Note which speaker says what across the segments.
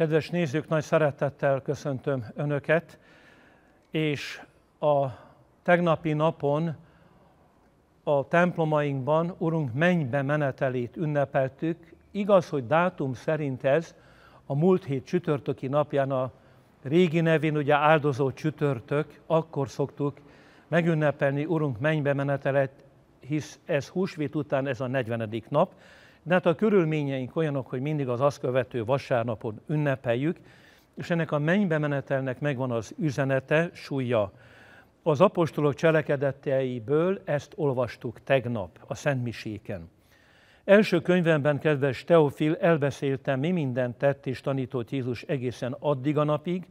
Speaker 1: Kedves nézők, nagy szeretettel köszöntöm Önöket, és a tegnapi napon a templomainkban Urunk mennybe menetelét ünnepeltük. Igaz, hogy dátum szerint ez a múlt hét csütörtöki napján a régi nevén ugye áldozó csütörtök, akkor szoktuk megünnepelni Urunk mennybe menetelet, hisz ez húsvét után ez a 40. nap, de hát a körülményeink olyanok, hogy mindig az azt követő vasárnapon ünnepeljük, és ennek a mennybe menetelnek megvan az üzenete, súlya. Az apostolok cselekedeteiből ezt olvastuk tegnap a Szent Miséken. Első könyvemben, kedves Teofil, elbeszéltem, mi mindent tett és tanított Jézus egészen addig a napig,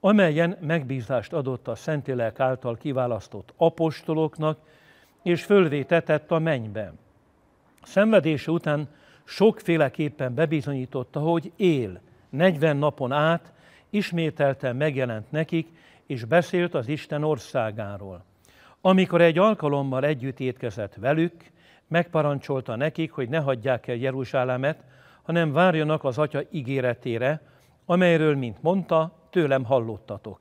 Speaker 1: amelyen megbízást adott a Szentlélek által kiválasztott apostoloknak, és fölvétetett a mennyben. Szenvedése után sokféleképpen bebizonyította, hogy él. 40 napon át ismételten megjelent nekik, és beszélt az Isten országáról. Amikor egy alkalommal együtt étkezett velük, megparancsolta nekik, hogy ne hagyják el Jeruzsálemet, hanem várjanak az Atya ígéretére, amelyről, mint mondta, tőlem hallottatok.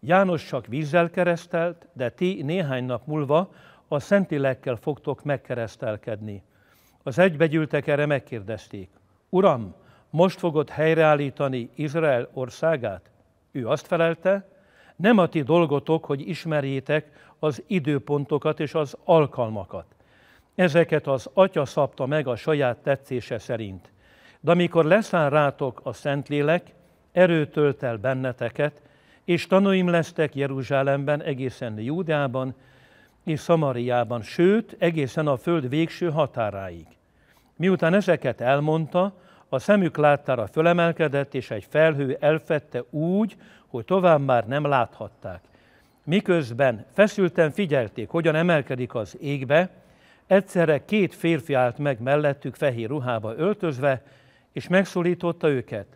Speaker 1: János csak vízzel keresztelt, de ti néhány nap múlva a Szentilekkel fogtok megkeresztelkedni. Az egybegyűltek erre megkérdezték, Uram, most fogod helyreállítani Izrael országát? Ő azt felelte, nem a ti dolgotok, hogy ismerjétek az időpontokat és az alkalmakat. Ezeket az atya szabta meg a saját tetszése szerint. De amikor leszáll rátok a Szentlélek, erőtölt el benneteket, és tanúim lesztek Jeruzsálemben, egészen Júdában és Szamariában, sőt, egészen a föld végső határáig. Miután ezeket elmondta, a szemük láttára fölemelkedett, és egy felhő elfette úgy, hogy tovább már nem láthatták. Miközben feszülten figyelték, hogyan emelkedik az égbe, egyszerre két férfi állt meg mellettük fehér ruhába öltözve, és megszólította őket.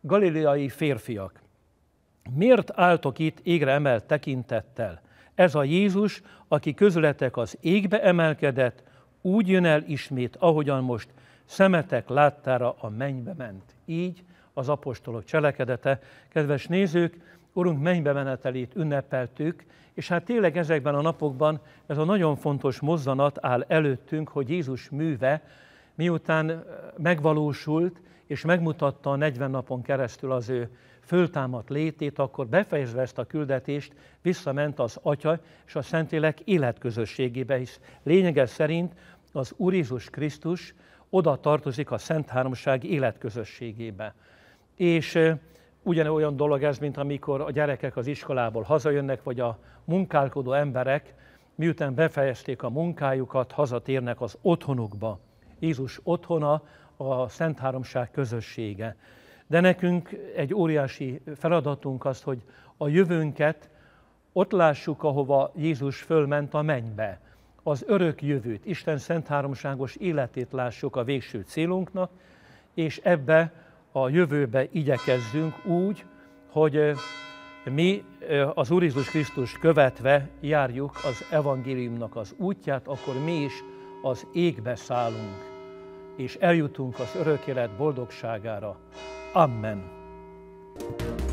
Speaker 1: Galileai férfiak, miért álltok itt égre emelt tekintettel? Ez a Jézus, aki közületek az égbe emelkedett, úgy jön el ismét, ahogyan most szemetek láttára a mennybe ment. Így az apostolok cselekedete. Kedves nézők, Urunk mennybe menetelét ünnepeltük, és hát tényleg ezekben a napokban ez a nagyon fontos mozzanat áll előttünk, hogy Jézus műve, miután eh, megvalósult, és megmutatta a 40 napon keresztül az ő föltámadt létét, akkor befejezve ezt a küldetést, visszament az Atya és a Szentélek életközösségébe is. Lényege szerint az Úr Jézus Krisztus oda tartozik a Szent Háromság életközösségébe. És ugyanolyan dolog ez, mint amikor a gyerekek az iskolából hazajönnek, vagy a munkálkodó emberek, miután befejezték a munkájukat, hazatérnek az otthonukba. Jézus otthona a Szent Háromság közössége. De nekünk egy óriási feladatunk az, hogy a jövőnket ott lássuk, ahova Jézus fölment a mennybe. Az örök jövőt, Isten szent háromságos életét lássuk a végső célunknak, és ebbe a jövőbe igyekezzünk úgy, hogy mi az Úr Jézus Krisztus követve járjuk az evangéliumnak az útját, akkor mi is az égbe szállunk és eljutunk az örök élet boldogságára. Amen. thank you